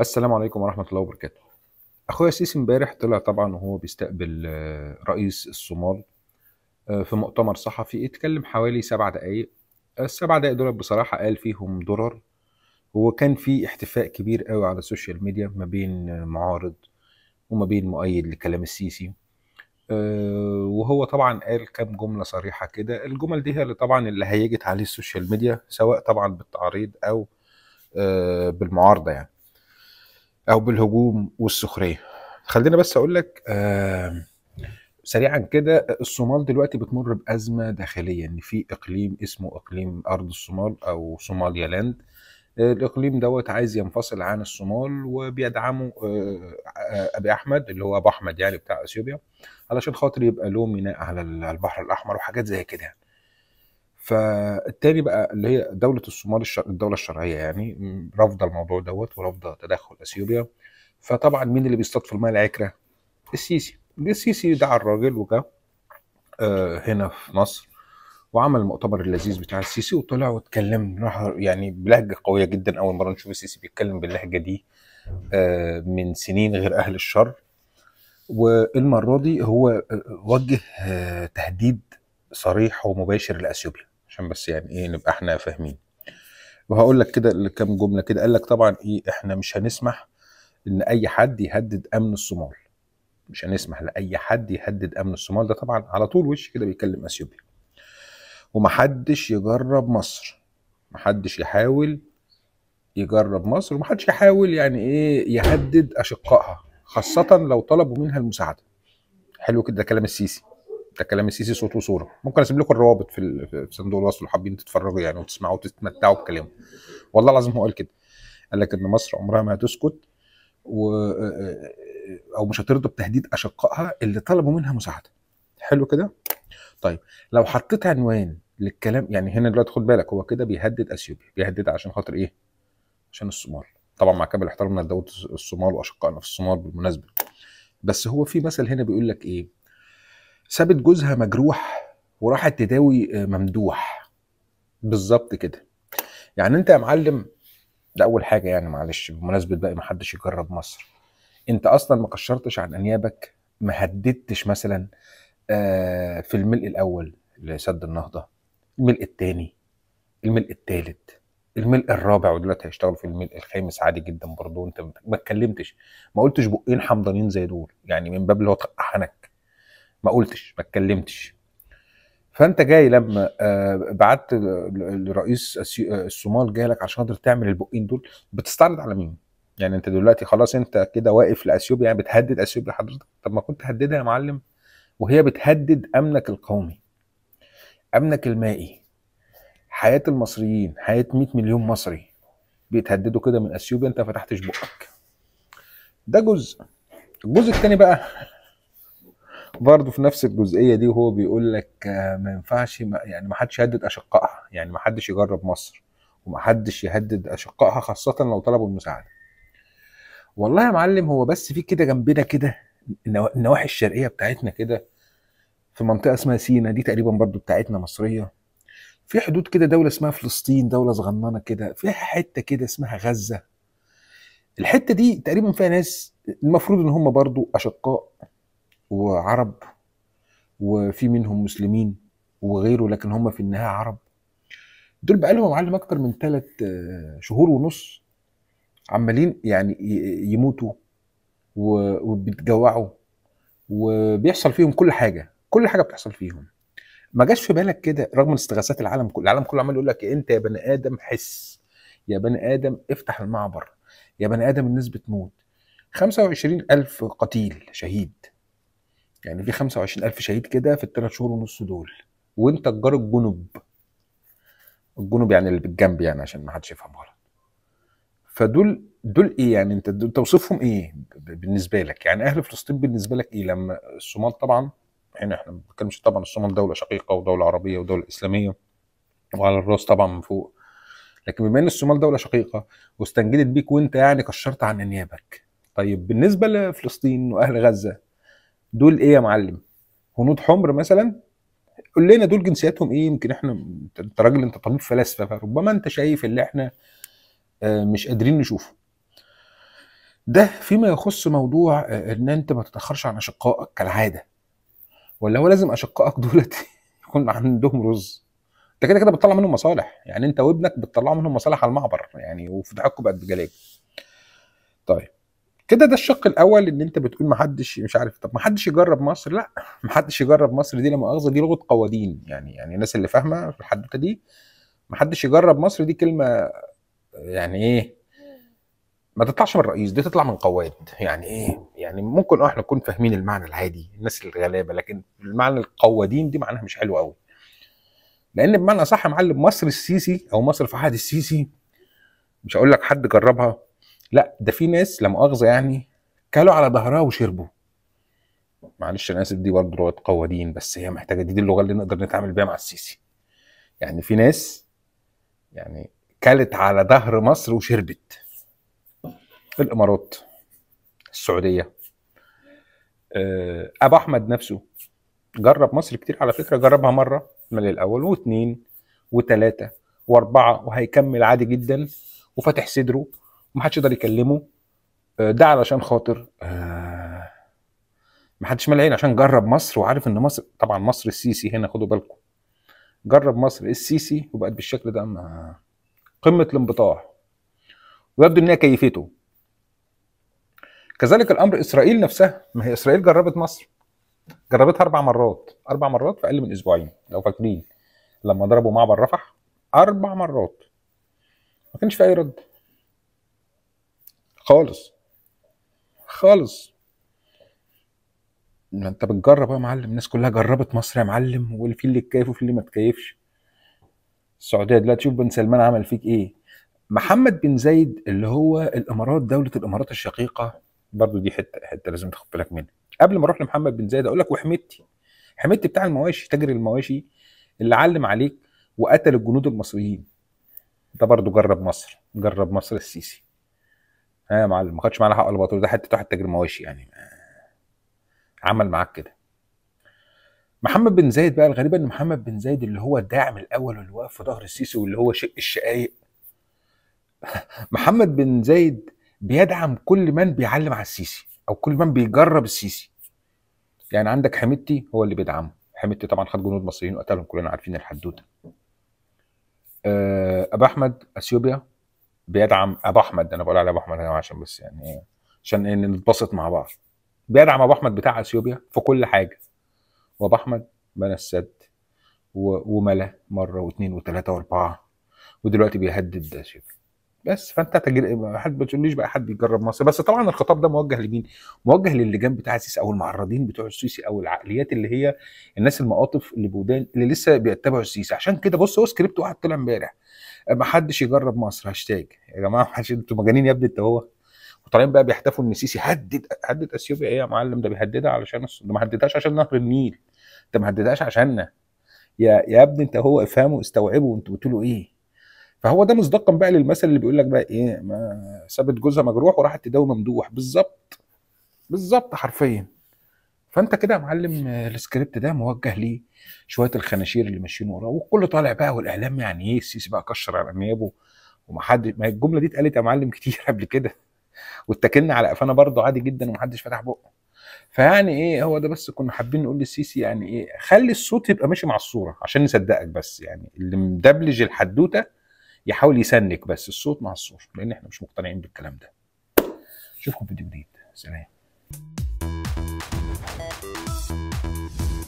السلام عليكم ورحمة الله وبركاته أخويا السيسي امبارح طلع طبعا وهو بيستقبل آه، رئيس الصومال آه، في مؤتمر صحفي اتكلم حوالي سبع دقايق السبع دقايق دول بصراحة قال فيهم درر وكان في احتفاء كبير قوي على السوشيال ميديا ما بين آه، معارض وما بين مؤيد لكلام السيسي وهو طبعا قال كام جملة صريحة كده الجمل دي هي اللي طبعا اللي هيجت عليه السوشيال ميديا سواء طبعا بالتعريض أو بالمعارضة يعني او بالهجوم والسخريه خلينا بس اقول لك آه سريعا كده الصومال دلوقتي بتمر بازمه داخليه ان يعني في اقليم اسمه اقليم ارض الصومال او صوماليا لاند آه، الاقليم دوت عايز ينفصل عن الصومال وبيدعمه آه، آه، ابي احمد اللي هو ابو احمد يعني بتاع اثيوبيا علشان خاطر يبقى له ميناء على البحر الاحمر وحاجات زي كده يعني. فالتالي بقى اللي هي دوله الصومال الشر... الدوله الشرعيه يعني رافضه الموضوع دوت ورافضه تدخل اثيوبيا فطبعا مين اللي بيصطاد في الماء العكره؟ السيسي السيسي دعا الراجل وجا آه هنا في مصر وعمل المؤتمر اللذيذ بتاع السيسي وطلع واتكلم راح يعني بلهجه قويه جدا اول مره نشوف السيسي بيتكلم باللهجه دي آه من سنين غير اهل الشر والمره دي هو آه، وجه آه، تهديد صريح ومباشر لاثيوبيا عشان بس يعني ايه نبقى احنا فاهمين وهقول لك كده كام جمله كده قال لك طبعا ايه احنا مش هنسمح ان اي حد يهدد امن الصومال مش هنسمح لاي حد يهدد امن الصومال ده طبعا على طول وش كده بيتكلم اثيوبيا ومحدش يجرب مصر محدش يحاول يجرب مصر ومحدش يحاول يعني ايه يهدد اشقائها خاصه لو طلبوا منها المساعده حلو كده كلام السيسي ده كلام السيسي صوت وصوره ممكن اسيب لكم الروابط في, في صندوق الوصف لو حابين تتفرجوا يعني وتسمعوا وتتمتعوا بكلامه والله العظيم هو قال كده قال لك ان مصر عمرها ما هتسكت و آه، آه، او مش هترضى بتهديد اشقائها اللي طلبوا منها مساعده حلو كده طيب لو حطيت عنوان للكلام يعني هنا دلوقتي خد بالك هو كده بيهدد اثيوبيا بيهددها عشان خاطر ايه عشان الصومال طبعا مع كامل احترامنا لدوله الصومال واشقائنا في الصومال بالمناسبه بس هو في مثل هنا بيقول لك ايه سابت جوزها مجروح وراحت تداوي آه، ممدوح بالظبط كده يعني انت يا معلم ده اول حاجه يعني معلش بمناسبه بقى ما حدش يجرب مصر انت اصلا ما قشرتش عن انيابك ما هددتش مثلا آه، في الملء الاول لسد النهضه الملء الثاني الملء الثالث الملء الرابع ودلوقتي هيشتغلوا في الملء الخامس عادي جدا برضه انت ما اتكلمتش ما قلتش بقين حمضانين زي دول يعني من باب اللي هو طقحنك ما قلتش ما اتكلمتش فانت جاي لما آه، بعت لرئيس آه، الصومال جاي لك عشان تقدر تعمل البقين دول بتستعرض على مين؟ يعني انت دلوقتي خلاص انت كده واقف لاثيوبيا يعني بتهدد اثيوبيا لحضرتك طب ما كنت هددها يا معلم وهي بتهدد امنك القومي امنك المائي حياه المصريين حياه 100 مليون مصري بيتهددوا كده من اثيوبيا انت ما فتحتش بقك ده جزء الجزء الثاني بقى برضه في نفس الجزئيه دي وهو بيقول لك آه، ما ينفعش يعني ما حدش يهدد اشقائها يعني ما حدش يجرب مصر وما حدش يهدد اشقائها خاصه لو طلبوا المساعده والله يا معلم هو بس في كده جنبنا كده النواحي الشرقيه بتاعتنا كده في منطقه اسمها سينا دي تقريبا برضو بتاعتنا مصريه في حدود كده دوله اسمها فلسطين دوله صغننه كده فيها حته كده اسمها غزه الحته دي تقريبا فيها ناس المفروض ان هم برضو اشقاء وعرب وفي منهم مسلمين وغيره لكن هم في النهايه عرب دول بقى لهم معلم اكتر من ثلاث آه، شهور ونص عمالين يعني يموتوا وبيتجوعوا وبيحصل فيهم كل حاجه كل حاجه بتحصل فيهم ما جاش في بالك كده رغم استغاثات العالم كله العالم كله عمال يقول لك انت يا بني ادم حس يا بني ادم افتح المعبر يا بني ادم الناس بتموت 25000 قتيل شهيد يعني في 25000 شهيد كده في الثلاث شهور ونص دول وانت تجار الجنوب الجنوب يعني اللي بالجنب يعني عشان ما حدش يفهم غلط فدول دول ايه يعني انت توصيفهم ايه بالنسبه لك يعني اهل فلسطين بالنسبه لك ايه لما الصومال طبعا هنا احنا ما بنتكلمش طبعا الصومال دوله شقيقه ودوله عربيه ودوله اسلاميه وعلى الراس طبعا من فوق لكن بما ان الصومال دوله شقيقه واستنجدت بيك وانت يعني كشرت عن انيابك طيب بالنسبه لفلسطين واهل غزه دول ايه يا معلم هنود حمر مثلا قول لنا دول جنسياتهم ايه يمكن احنا انت راجل انت طبيب فلاسفه فربما انت شايف اللي احنا آه، مش قادرين نشوفه ده فيما يخص موضوع آه، ان انت ما تتاخرش عن اشقائك كالعاده ولا هو لازم اشقائك دولت يكون عندهم رز انت كده كده بتطلع منهم مصالح يعني انت وابنك بتطلعوا منهم مصالح على المعبر يعني وفضحكوا بقت بجلاجل طيب كده ده الشق الاول ان انت بتقول ما حدش مش عارف طب ما حدش يجرب مصر لا ما حدش يجرب مصر دي لا مؤاخذه دي لغه قوادين يعني يعني الناس اللي فاهمه في الحدوته دي ما حدش يجرب مصر دي كلمه يعني ايه ما تطلعش من الرئيس دي تطلع من قواد يعني ايه يعني ممكن اه احنا نكون فاهمين المعنى العادي الناس الغلابه لكن المعنى القوادين دي معناها مش حلو قوي لان بمعنى صح يا معلم مصر السيسي او مصر في عهد السيسي مش هقول لك حد جربها لا ده في ناس لا مؤاخذه يعني كلوا على ظهرها وشربوا معلش انا اسف دي برضه لغه قوادين بس هي محتاجه دي, دي اللغه اللي نقدر نتعامل بيها مع السيسي يعني في ناس يعني كلت على ظهر مصر وشربت الامارات السعوديه آه، ابو احمد نفسه جرب مصر كتير على فكره جربها مره من الاول واثنين وثلاثه واربعه وهيكمل عادي جدا وفاتح صدره ومحدش يقدر يكلمه آه، ده علشان خاطر آه، محدش مال عين عشان جرب مصر وعارف ان مصر طبعا مصر السيسي هنا خدوا بالكم جرب مصر السيسي وبقت بالشكل ده ما قمه الانبطاح ويبدو ان هي كيفته كذلك الامر اسرائيل نفسها ما هي اسرائيل جربت مصر جربتها اربع مرات اربع مرات في اقل من اسبوعين لو فاكرين لما ضربوا معبر رفح اربع مرات ما كانش في اي رد خالص خالص ما انت بتجرب يا معلم الناس كلها جربت مصر يا معلم واللي في اللي تكيف وفي اللي ما تكيفش السعوديه دلوقتي شوف بن سلمان عمل فيك ايه محمد بن زايد اللي هو الامارات دوله الامارات الشقيقه برضو دي حته حته لازم تاخد بالك منها قبل ما اروح لمحمد بن زايد اقول لك وحميدتي حميدتي بتاع المواشي تاجر المواشي اللي علم عليك وقتل الجنود المصريين ده برضو جرب مصر جرب مصر السيسي لا يا معلم ما خدش معانا حق البطل ده حته واحد تاجر مواشي يعني عمل معاك كده محمد بن زايد بقى الغريبه ان محمد بن زايد اللي هو الداعم الاول واللي واقف في ظهر السيسي واللي هو شق الشقايق محمد بن زايد بيدعم كل من بيعلم على السيسي او كل من بيجرب السيسي يعني عندك حميدتي هو اللي بيدعمه حميدتي طبعا خد جنود مصريين وقتلهم كلنا عارفين الحدوته آه، ابو احمد اثيوبيا بيدعم ابو احمد انا بقول على ابو احمد عشان بس يعني إيه، عشان إيه نتبسط مع بعض بيدعم ابو احمد بتاع اثيوبيا في كل حاجه وابو احمد بنى السد وملا مره واثنين وثلاثه واربعه ودلوقتي بيهدد اثيوبيا بس فانت تجر... حد ما تقوليش بقى حد يجرب مصر بس طبعا الخطاب ده موجه لمين؟ موجه للجان بتاع السيسي او المعرضين بتوع السيسي او العقليات اللي هي الناس المقاطف اللي بودان اللي لسه بيتبعوا السيسي عشان كده بص هو سكريبت واحد طلع امبارح ما حدش يجرب مصر هاشتاج يا جماعه ما حدش انتوا مجانين يا ابني انت هو وطالعين بقى بيحتفوا ان السيسي هدد هدد اثيوبيا ايه يا معلم ده بيهددها علشان الصد. ما هددهاش عشان نهر النيل انت ما هددهاش عشاننا يا يا ابني انت هو افهموا استوعبوا انتوا بتقولوا ايه فهو ده مصداقا بقى للمثل اللي بيقول لك بقى ايه ما سابت جوزها مجروح وراحت تداوي ممدوح بالظبط بالظبط حرفيا فانت كده يا معلم السكريبت ده موجه ليه شويه الخناشير اللي ماشيين وراه والكل طالع بقى والاعلام يعني ايه السيسي بقى كشر على انيابه ومحدش ما الجمله دي اتقالت يا معلم كتير قبل كده واتكلنا على قفانا برضه عادي جدا ومحدش فتح بقه فيعني ايه هو ده بس كنا حابين نقول للسيسي يعني ايه خلي الصوت يبقى ماشي مع الصوره عشان نصدقك بس يعني اللي مدبلج الحدوته يحاول يسنك بس الصوت مع الصوره لان احنا مش مقتنعين بالكلام ده اشوفكم فيديو جديد سلام よし